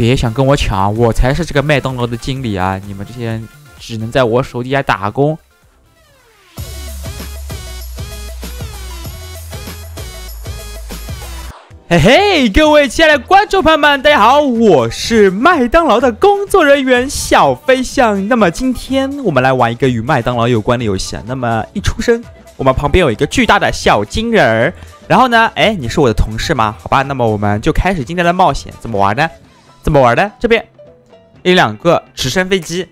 别想跟我抢，我才是这个麦当劳的经理啊！你们这些人只能在我手底下打工。嘿嘿，各位亲爱的观众朋友们，大家好，我是麦当劳的工作人员小飞象。那么今天我们来玩一个与麦当劳有关的游戏啊。那么一出生，我们旁边有一个巨大的小金人儿。然后呢，哎，你是我的同事吗？好吧，那么我们就开始今天的冒险。怎么玩呢？怎么玩的？这边一两个直升飞机，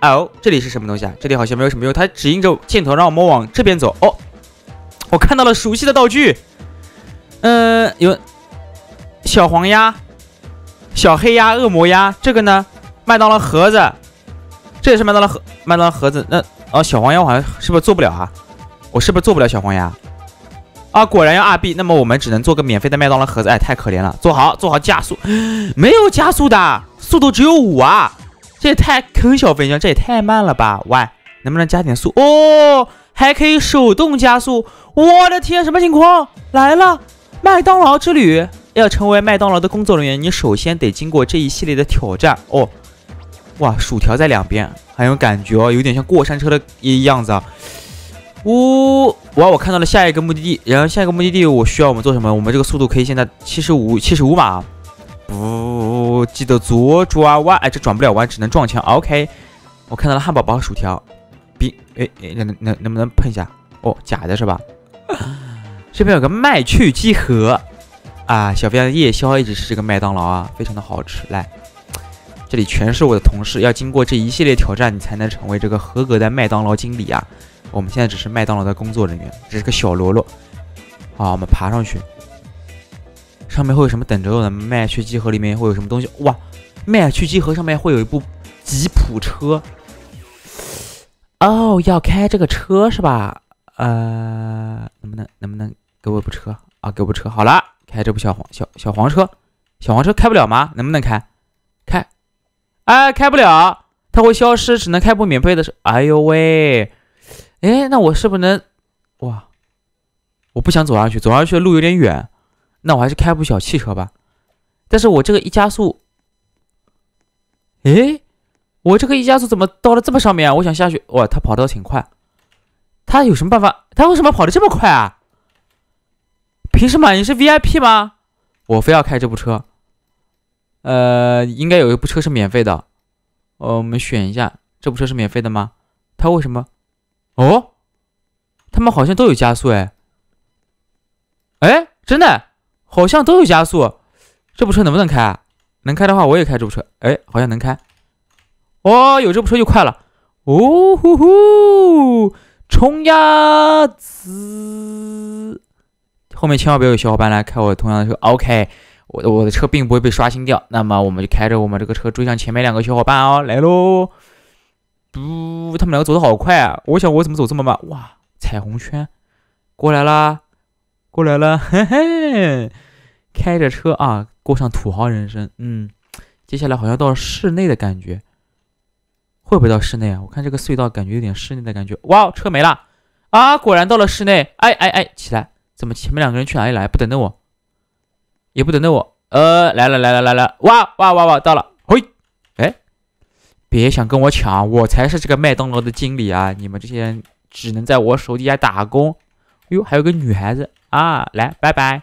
哦，这里是什么东西啊？这里好像没有什么用，它指引着箭头让我们往这边走。哦，我看到了熟悉的道具，嗯，有小黄鸭、小黑鸭、恶魔鸭，这个呢麦当劳盒子，这也是麦当劳盒麦当劳盒子。那哦，小黄鸭好像是不是做不了啊？我是不是做不了小黄鸭？啊，果然要二 B，那么我们只能做个免费的麦当劳盒子，哎，太可怜了。做好，做好加速，没有加速的速度只有五啊，这也太坑小飞象，这也太慢了吧？喂，能不能加点速？哦，还可以手动加速。我的天，什么情况？来了，麦当劳之旅，要成为麦当劳的工作人员，你首先得经过这一系列的挑战哦。哇，薯条在两边，很有感觉哦，有点像过山车的一样子啊。呜。哇！我看到了下一个目的地，然后下一个目的地我需要我们做什么？我们这个速度可以现在七十五七十五码，不记得左转弯，哎，这转不了弯，只能撞墙。OK，我看到了汉堡包、薯条、冰，哎哎，能能能不能碰一下？哦，假的是吧？这边有个麦趣鸡盒啊，小飞的夜宵一直是这个麦当劳啊，非常的好吃。来，这里全是我的同事，要经过这一系列挑战，你才能成为这个合格的麦当劳经理啊。我们现在只是麦当劳的工作人员，只是个小喽啰。好，我们爬上去，上面会有什么等着我呢？麦趣集合里面会有什么东西？哇，麦趣集合上面会有一部吉普车。哦，要开这个车是吧？呃，能不能能不能给我一部车啊？给我部车，好啦，开这部小黄小小黄车，小黄车开不了吗？能不能开？开，哎，开不了，它会消失，只能开部免费的。哎呦喂！哎，那我是不是能？哇，我不想走上去，走上去的路有点远。那我还是开部小汽车吧。但是我这个一加速，哎，我这个一加速怎么到了这么上面？我想下去。哇，他跑的挺快。他有什么办法？他为什么跑的这么快啊？凭什么？你是 VIP 吗？我非要开这部车。呃，应该有一部车是免费的。呃，我们选一下，这部车是免费的吗？他为什么？哦，他们好像都有加速，哎，哎，真的好像都有加速，这部车能不能开？啊？能开的话，我也开这部车，哎，好像能开。哦，有这部车就快了。哦呼呼，冲鸭子！后面千万不要有小伙伴来开我同样的车，OK，我我的车并不会被刷新掉。那么我们就开着我们这个车追上前面两个小伙伴哦，来喽！不，他们两个走的好快啊！我想我怎么走这么慢？哇，彩虹圈过来啦，过来了，开着车啊，过上土豪人生。嗯，接下来好像到室内的感觉，会不会到室内啊？我看这个隧道感觉有点室内的感觉。哇，车没了啊！果然到了室内。哎哎哎，起来，怎么前面两个人去哪里来？不等等我，也不等等我。呃，来了来了来了，哇哇哇哇，到了。别想跟我抢，我才是这个麦当劳的经理啊！你们这些人只能在我手底下打工。哎呦，还有个女孩子啊，来，拜拜，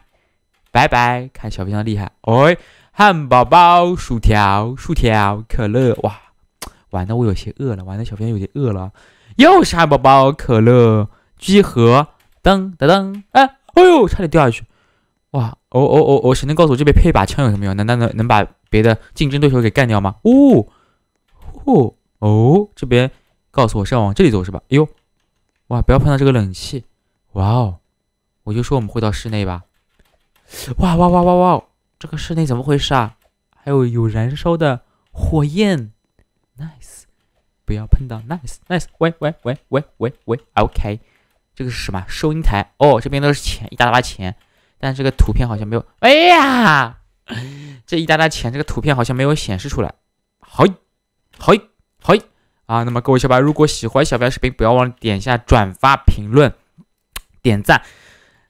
拜拜！看小冰箱厉害，哎，汉堡包、薯条、薯条、可乐，哇，玩的我有些饿了，玩的小冰箱有点饿了。又是汉堡包、可乐、鸡盒，噔噔噔，哎，哎呦，差点掉下去。哇，哦哦哦哦，谁能告诉我这边配一把枪有什么用？难道能能把别的竞争对手给干掉吗？哦。哦哦，这边告诉我是要往这里走是吧？哎呦，哇，不要碰到这个冷气！哇哦，我就说我们会到室内吧！哇哇哇哇哇，这个室内怎么回事啊？还有有燃烧的火焰，nice，不要碰到，nice nice。喂喂喂喂喂喂，OK，这个是什么？收银台哦，这边都是钱，一大把钱，但这个图片好像没有。哎呀，这一大沓钱，这个图片好像没有显示出来，好。嘿，嘿啊！那么各位小白，如果喜欢小白视频，不要忘了点一下转发、评论、点赞。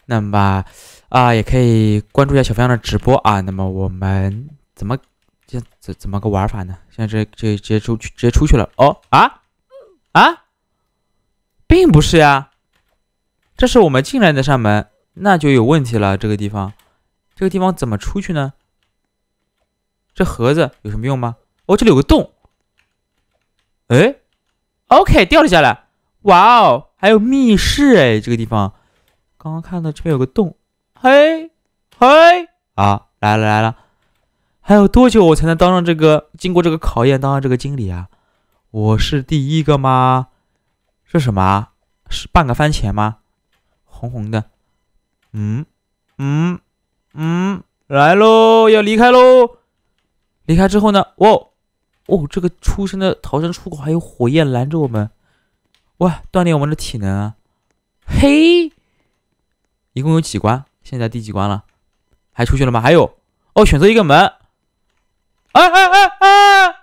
那么啊，也可以关注一下小飞象的直播啊。那么我们怎么这怎怎么个玩法呢？现在这这直接出去直接出去了哦啊啊，并不是呀，这是我们进来的扇门，那就有问题了。这个地方，这个地方怎么出去呢？这盒子有什么用吗？哦，这里有个洞。哎，OK，掉了下来，哇哦，还有密室哎，这个地方，刚刚看到这边有个洞，嘿，嘿，啊，来了来了，还有多久我才能当上这个经过这个考验当上这个经理啊？我是第一个吗？是什么？是半个番茄吗？红红的，嗯嗯嗯，来喽，要离开喽，离开之后呢？哇！哦，这个出生的逃生出口还有火焰拦着我们，哇，锻炼我们的体能啊！嘿，一共有几关？现在第几关了？还出去了吗？还有，哦，选择一个门。哎哎哎哎！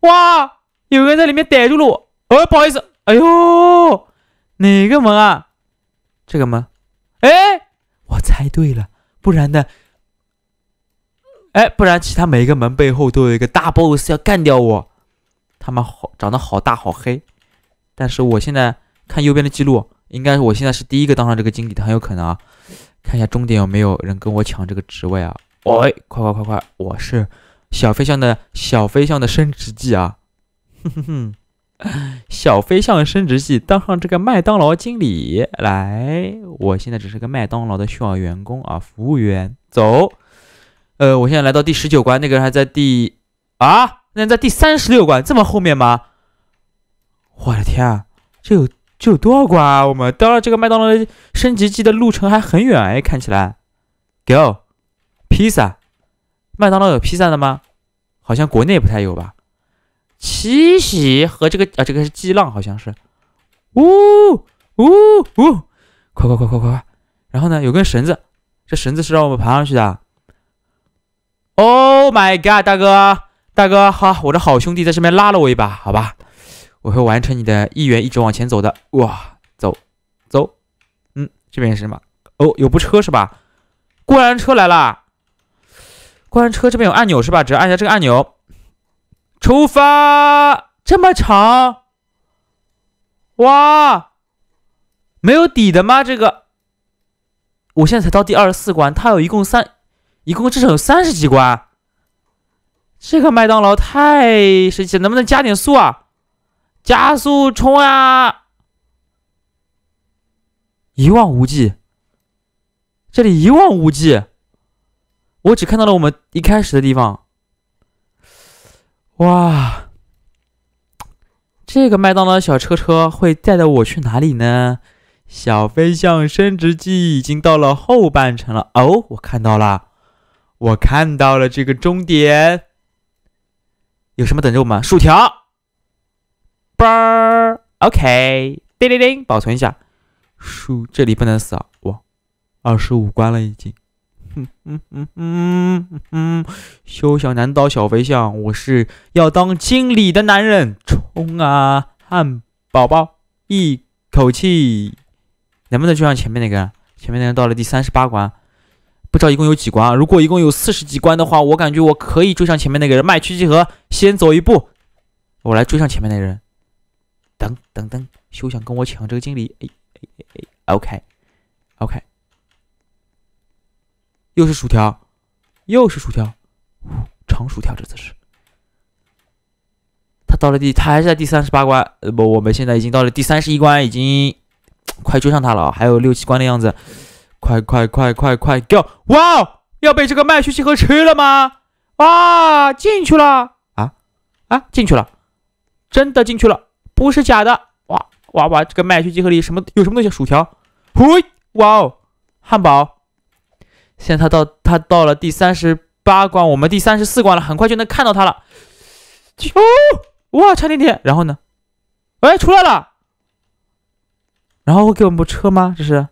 哇，有人在里面逮住了我！哦，不好意思，哎呦，哪个门啊？这个门？哎，我猜对了，不然呢？哎，不然其他每一个门背后都有一个大 boss 要干掉我，他们好长得好大好黑，但是我现在看右边的记录，应该我现在是第一个当上这个经理的，很有可能啊。看一下终点有没有人跟我抢这个职位啊？喂，快快快快，我是小飞象的小飞象的升职记啊！哼哼哼，小飞象升职记当上这个麦当劳经理来，我现在只是个麦当劳的需要员工啊，服务员走。呃，我现在来到第十九关，那个人还在第啊？那在第三十六关，这么后面吗？我的天啊，这有这有多少关啊？我们到了这个麦当劳升级机的路程还很远哎，看起来。Go，披萨，麦当劳有披萨的吗？好像国内不太有吧。七喜和这个啊，这个是激浪，好像是。呜呜呜！快快快快快快！然后呢，有根绳子，这绳子是让我们爬上去的。Oh my god，大哥，大哥，好，我的好兄弟在上面拉了我一把，好吧，我会完成你的意愿，一直往前走的。哇，走，走，嗯，这边是什么？哦，有部车是吧？过山车来了，过山车这边有按钮是吧？只要按一下这个按钮，出发！这么长，哇，没有底的吗？这个，我现在才到第二十四关，它有一共三。一共至少有三十几关，这个麦当劳太神奇，能不能加点速啊？加速冲啊！一望无际，这里一望无际，我只看到了我们一开始的地方。哇，这个麦当劳小车车会带着我去哪里呢？小飞象升职记已经到了后半程了，哦，我看到了。我看到了这个终点，有什么等着我们？薯条，儿 o k 叮叮叮，保存一下。输这里不能死啊！哇，二十五关了已经。嗯嗯嗯嗯嗯，休想难倒小肥象！我是要当经理的男人，冲啊！汉堡包，一口气能不能就像前面那个前面那个到了第三十八关。不知道一共有几关啊？如果一共有四十几关的话，我感觉我可以追上前面那个人。麦区集合，先走一步，我来追上前面那个人。等等等，休想跟我抢这个经理！哎哎哎，OK OK，又是薯条，又是薯条，长薯条这次是。他到了第，他还是在第三十八关。不，我们现在已经到了第三十一关，已经快追上他了，还有六七关的样子。快快快快快，Go！哇，要被这个麦序集合吃了吗？哇，进去了！啊啊，进去了！真的进去了，不是假的！哇哇哇，这个麦序集合里什么有什么东西？薯条？嘿！哇哦，汉堡！现在他到他到了第三十八关，我们第三十四关了，很快就能看到他了。g 哇，差点点，然后呢？哎，出来了！然后会给我们车吗？这是？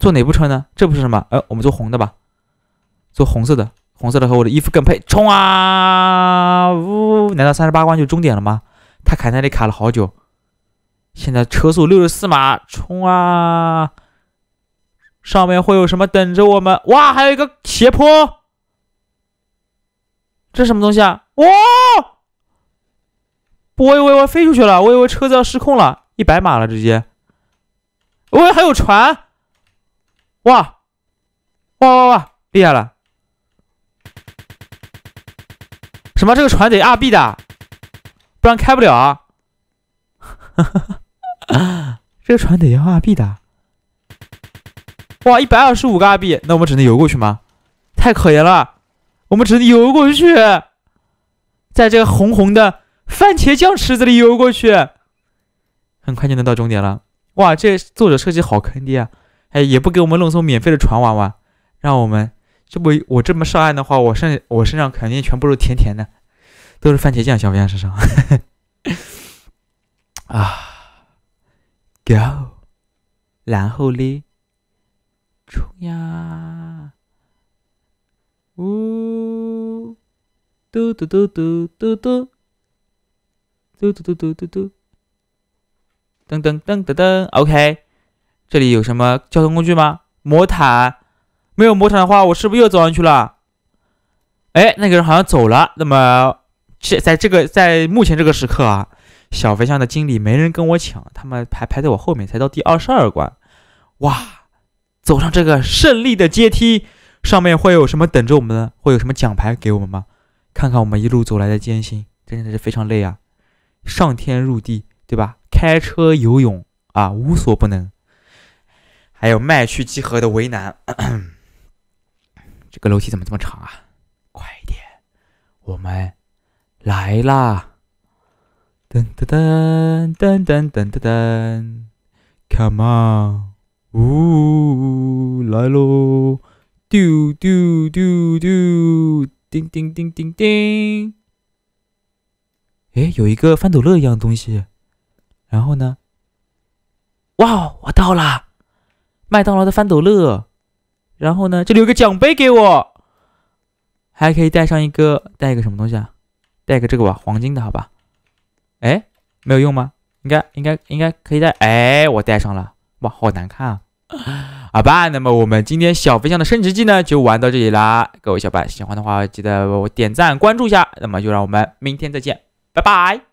坐哪部车呢？这不是什么？哎，我们坐红的吧，坐红色的，红色的和我的衣服更配。冲啊！呜，难道三十八关就终点了吗？他卡那里卡了好久。现在车速六十四码，冲啊！上面会有什么等着我们？哇，还有一个斜坡，这什么东西啊？哇！我以为我飞出去了，我以为车子要失控了，一百码了，直接。喂，还有船。哇哇哇哇！厉害了！什么？这个船得二币的，不然开不了啊！这个船得要二币的。哇，一百二十五个二币，那我们只能游过去吗？太可怜了，我们只能游过去，在这个红红的番茄酱池子里游过去，很快就能到终点了。哇，这作者设计好坑爹啊！哎，也不给我们弄艘免费的船玩玩，让我们这不我这么上岸的话，我身我身上肯定全部都甜甜的，都是番茄酱，小编身上 啊，Go，然后嘞，冲呀，呜，嘟嘟嘟嘟嘟嘟，嘟嘟嘟嘟嘟嘟，噔噔噔噔噔，OK。这里有什么交通工具吗？魔毯，没有魔毯的话，我是不是又走上去了？哎，那个人好像走了。那么，这在这个在目前这个时刻啊，小飞象的经理没人跟我抢，他们排排在我后面，才到第二十二关。哇，走上这个胜利的阶梯，上面会有什么等着我们呢？会有什么奖牌给我们吗？看看我们一路走来的艰辛，真的是非常累啊！上天入地，对吧？开车游泳啊，无所不能。还有麦区集合的围栏，这个楼梯怎么这么长啊？快点，我们来啦！噔噔噔噔噔噔噔，Come on，呜来喽！丢丢丢丢，叮叮叮叮叮。哎，有一个翻斗乐一样的东西，然后呢？哇，我到了！麦当劳的翻斗乐，然后呢，这里有个奖杯给我，还可以带上一个，带一个什么东西啊？带个这个吧，黄金的，好吧？哎，没有用吗？应该，应该，应该可以带。哎，我带上了，哇，好难看啊！好吧，那么我们今天小飞象的升职记呢，就玩到这里啦。各位小伙伴，喜欢的话记得我点赞关注一下。那么就让我们明天再见，拜拜。